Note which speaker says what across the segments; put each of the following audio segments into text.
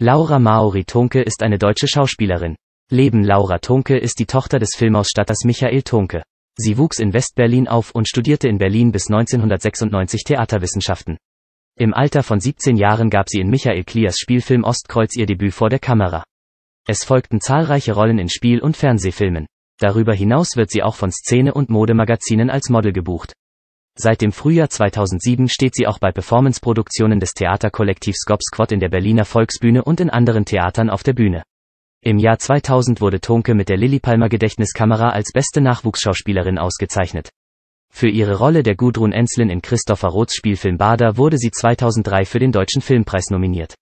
Speaker 1: Laura Maori Tunke ist eine deutsche Schauspielerin. Leben Laura Tunke ist die Tochter des Filmausstatters Michael Tunke. Sie wuchs in Westberlin auf und studierte in Berlin bis 1996 Theaterwissenschaften. Im Alter von 17 Jahren gab sie in Michael Kliers Spielfilm Ostkreuz ihr Debüt vor der Kamera. Es folgten zahlreiche Rollen in Spiel- und Fernsehfilmen. Darüber hinaus wird sie auch von Szene- und Modemagazinen als Model gebucht. Seit dem Frühjahr 2007 steht sie auch bei Performanceproduktionen des Theaterkollektivs Gobsquad in der Berliner Volksbühne und in anderen Theatern auf der Bühne. Im Jahr 2000 wurde Tonke mit der Lilly Palmer Gedächtniskamera als beste Nachwuchsschauspielerin ausgezeichnet. Für ihre Rolle der Gudrun Enslin in Christopher Roths Spielfilm Bader wurde sie 2003 für den Deutschen Filmpreis nominiert.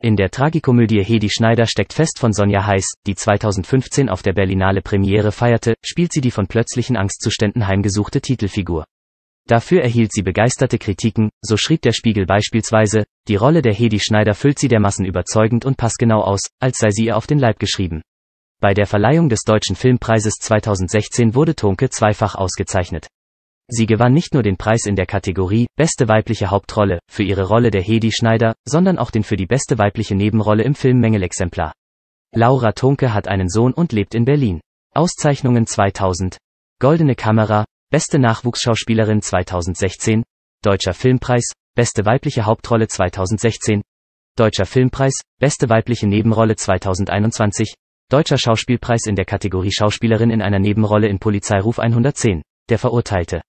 Speaker 1: In der Tragikomödie Hedi Schneider steckt fest von Sonja Heiß, die 2015 auf der Berlinale Premiere feierte, spielt sie die von plötzlichen Angstzuständen heimgesuchte Titelfigur. Dafür erhielt sie begeisterte Kritiken, so schrieb der Spiegel beispielsweise, die Rolle der Hedi Schneider füllt sie der Massen überzeugend und passgenau aus, als sei sie ihr auf den Leib geschrieben. Bei der Verleihung des Deutschen Filmpreises 2016 wurde Tonke zweifach ausgezeichnet. Sie gewann nicht nur den Preis in der Kategorie Beste weibliche Hauptrolle für ihre Rolle der Hedi Schneider, sondern auch den für die beste weibliche Nebenrolle im Film Mängelexemplar. Laura Tonke hat einen Sohn und lebt in Berlin. Auszeichnungen 2000. Goldene Kamera, Beste Nachwuchsschauspielerin 2016, Deutscher Filmpreis, Beste weibliche Hauptrolle 2016, Deutscher Filmpreis, Beste weibliche Nebenrolle 2021, Deutscher Schauspielpreis in der Kategorie Schauspielerin in einer Nebenrolle in Polizeiruf 110, der Verurteilte.